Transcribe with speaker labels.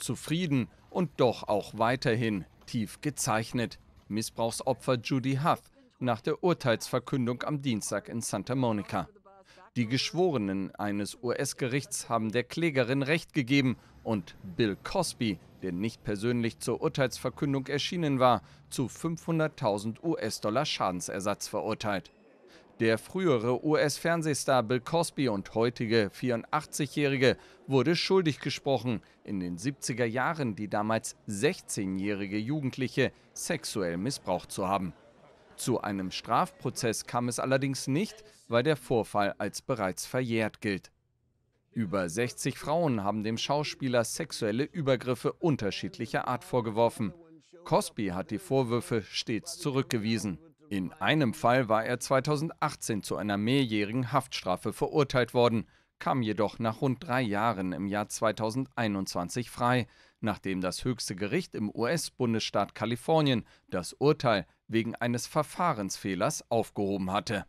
Speaker 1: zufrieden und doch auch weiterhin tief gezeichnet. Missbrauchsopfer Judy Huff nach der Urteilsverkündung am Dienstag in Santa Monica. Die Geschworenen eines US-Gerichts haben der Klägerin Recht gegeben und Bill Cosby, der nicht persönlich zur Urteilsverkündung erschienen war, zu 500.000 US-Dollar Schadensersatz verurteilt. Der frühere US-Fernsehstar Bill Cosby und heutige 84-Jährige wurde schuldig gesprochen, in den 70er Jahren die damals 16-jährige Jugendliche sexuell missbraucht zu haben. Zu einem Strafprozess kam es allerdings nicht, weil der Vorfall als bereits verjährt gilt. Über 60 Frauen haben dem Schauspieler sexuelle Übergriffe unterschiedlicher Art vorgeworfen. Cosby hat die Vorwürfe stets zurückgewiesen. In einem Fall war er 2018 zu einer mehrjährigen Haftstrafe verurteilt worden, kam jedoch nach rund drei Jahren im Jahr 2021 frei, nachdem das höchste Gericht im US-Bundesstaat Kalifornien das Urteil wegen eines Verfahrensfehlers aufgehoben hatte.